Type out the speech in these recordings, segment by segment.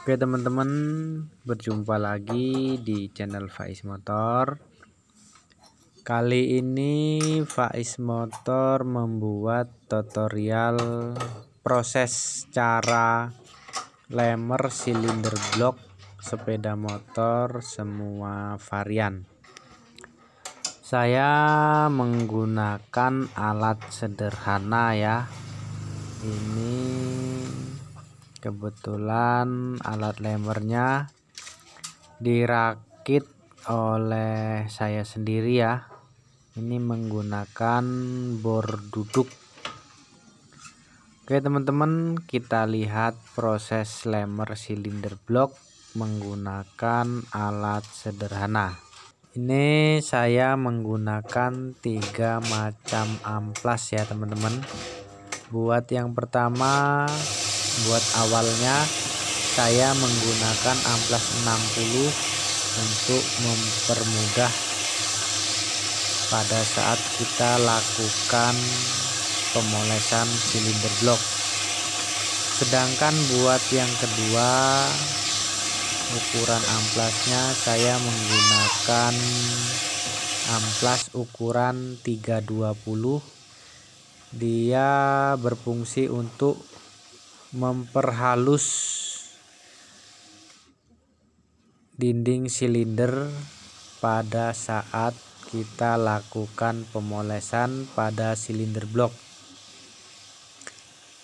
Oke teman-teman berjumpa lagi di channel Faiz Motor Kali ini Faiz Motor membuat tutorial proses cara lemer silinder blok sepeda motor semua varian Saya menggunakan alat sederhana ya Ini kebetulan alat lemernya dirakit oleh saya sendiri ya ini menggunakan bor duduk oke teman-teman kita lihat proses lemer silinder blok menggunakan alat sederhana ini saya menggunakan tiga macam amplas ya teman-teman buat yang pertama buat awalnya saya menggunakan amplas 60 untuk mempermudah pada saat kita lakukan pemolesan silinder blok sedangkan buat yang kedua ukuran amplasnya saya menggunakan amplas ukuran 320 dia berfungsi untuk memperhalus dinding silinder pada saat kita lakukan pemolesan pada silinder blok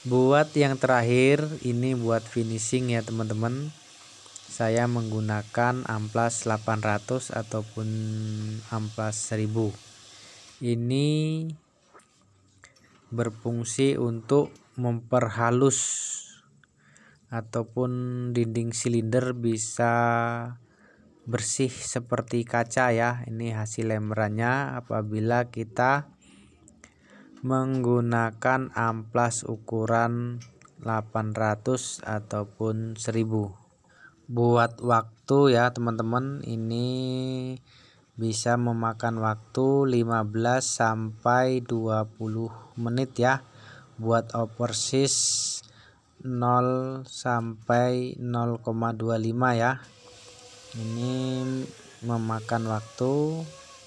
buat yang terakhir ini buat finishing ya teman-teman saya menggunakan amplas 800 ataupun amplas 1000 ini berfungsi untuk memperhalus ataupun dinding silinder bisa bersih seperti kaca ya ini hasil lemperannya apabila kita menggunakan amplas ukuran 800 ataupun 1000 buat waktu ya teman-teman ini bisa memakan waktu 15 sampai 20 menit ya buat overseas 0 sampai 0,25 ya ini memakan waktu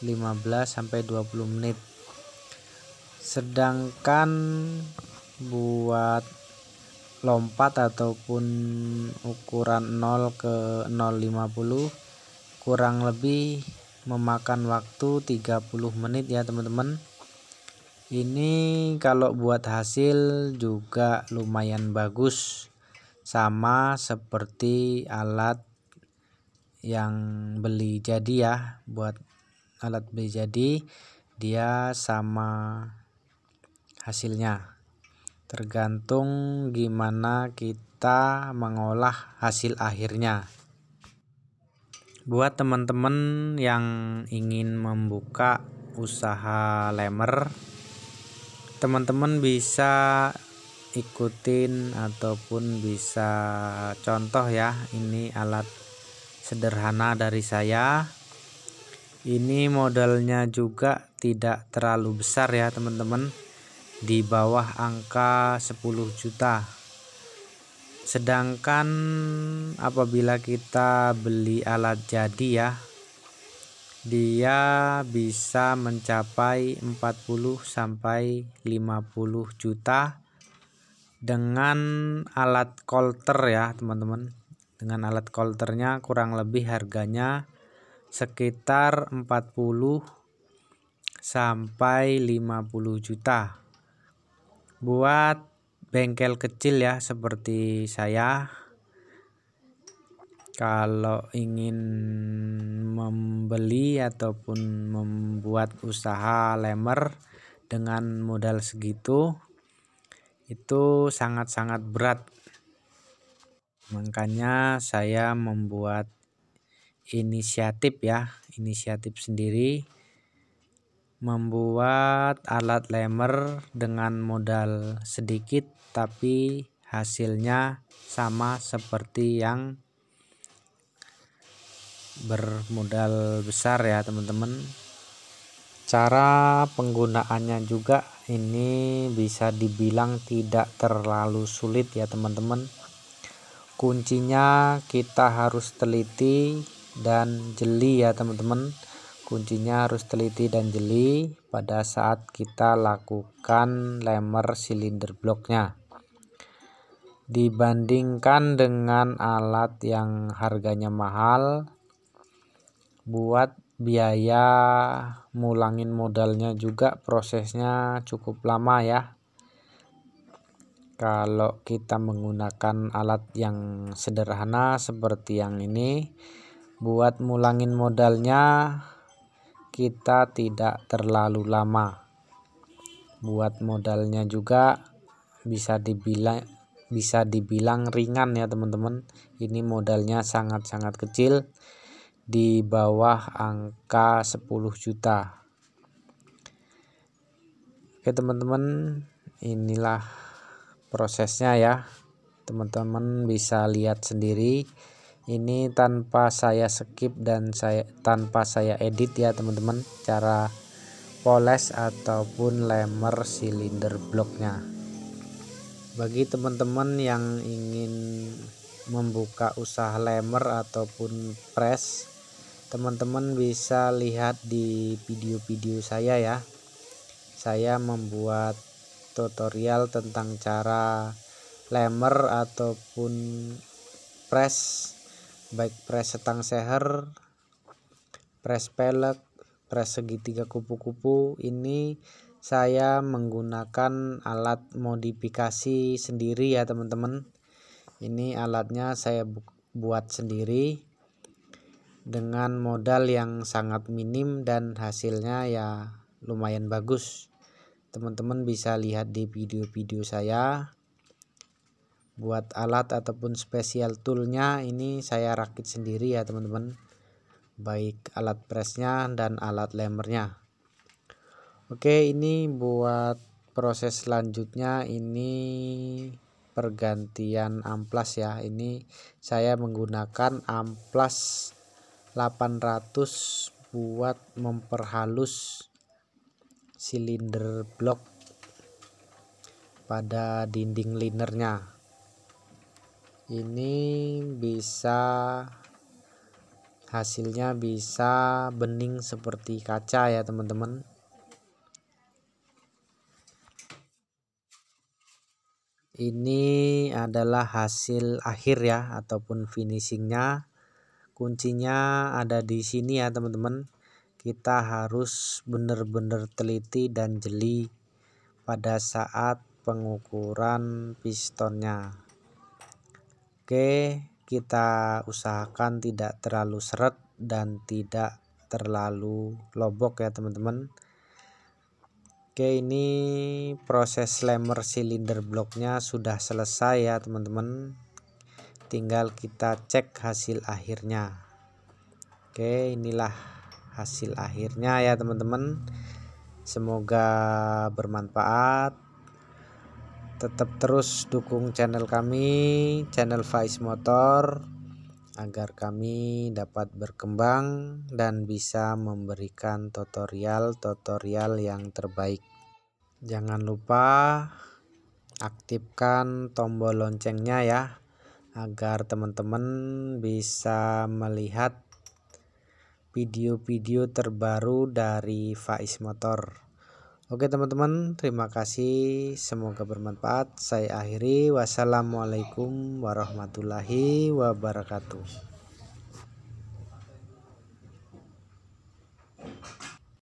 15 sampai 20 menit sedangkan buat lompat ataupun ukuran 0 ke 050 kurang lebih memakan waktu 30 menit ya teman-teman ini kalau buat hasil juga lumayan bagus sama seperti alat yang beli jadi ya buat alat beli jadi dia sama hasilnya tergantung gimana kita mengolah hasil akhirnya buat teman-teman yang ingin membuka usaha lemer teman-teman bisa ikutin ataupun bisa contoh ya ini alat sederhana dari saya ini modalnya juga tidak terlalu besar ya teman-teman di bawah angka 10 juta sedangkan apabila kita beli alat jadi ya dia bisa mencapai 40 sampai 50 juta dengan alat kolter ya teman-teman dengan alat kolternya kurang lebih harganya sekitar 40 sampai 50 juta buat bengkel kecil ya seperti saya kalau ingin membeli ataupun membuat usaha lemer dengan modal segitu itu sangat-sangat berat makanya saya membuat inisiatif ya inisiatif sendiri membuat alat lemer dengan modal sedikit tapi hasilnya sama seperti yang bermodal besar ya teman-teman cara penggunaannya juga ini bisa dibilang tidak terlalu sulit ya teman-teman kuncinya kita harus teliti dan jeli ya teman-teman kuncinya harus teliti dan jeli pada saat kita lakukan lemer silinder bloknya dibandingkan dengan alat yang harganya mahal buat biaya mulangin modalnya juga prosesnya cukup lama ya kalau kita menggunakan alat yang sederhana seperti yang ini buat mulangin modalnya kita tidak terlalu lama buat modalnya juga bisa dibilang bisa dibilang ringan ya teman-teman ini modalnya sangat-sangat kecil di bawah angka 10 juta. Oke teman-teman, inilah prosesnya ya. Teman-teman bisa lihat sendiri. Ini tanpa saya skip dan saya tanpa saya edit ya teman-teman cara poles ataupun lemer silinder bloknya. Bagi teman-teman yang ingin membuka usaha lemer ataupun press teman-teman bisa lihat di video-video saya ya saya membuat tutorial tentang cara lemer ataupun press baik press setang seher press pelek press segitiga kupu-kupu ini saya menggunakan alat modifikasi sendiri ya teman-teman ini alatnya saya bu buat sendiri dengan modal yang sangat minim dan hasilnya ya lumayan bagus teman-teman bisa lihat di video-video saya buat alat ataupun spesial toolnya ini saya rakit sendiri ya teman-teman baik alat pressnya dan alat lemernya oke ini buat proses selanjutnya ini pergantian amplas ya ini saya menggunakan amplas 800 buat memperhalus silinder blok pada dinding linernya ini bisa hasilnya bisa bening seperti kaca ya teman-teman ini adalah hasil akhir ya ataupun finishingnya kuncinya ada di sini ya teman-teman kita harus benar-benar teliti dan jeli pada saat pengukuran pistonnya oke kita usahakan tidak terlalu seret dan tidak terlalu lobok ya teman-teman oke ini proses slammer silinder bloknya sudah selesai ya teman-teman tinggal kita cek hasil akhirnya oke inilah hasil akhirnya ya teman-teman semoga bermanfaat tetap terus dukung channel kami channel Faiz Motor agar kami dapat berkembang dan bisa memberikan tutorial-tutorial yang terbaik jangan lupa aktifkan tombol loncengnya ya agar teman-teman bisa melihat video-video terbaru dari Faiz Motor. Oke teman-teman, terima kasih. Semoga bermanfaat. Saya akhiri. Wassalamualaikum warahmatullahi wabarakatuh.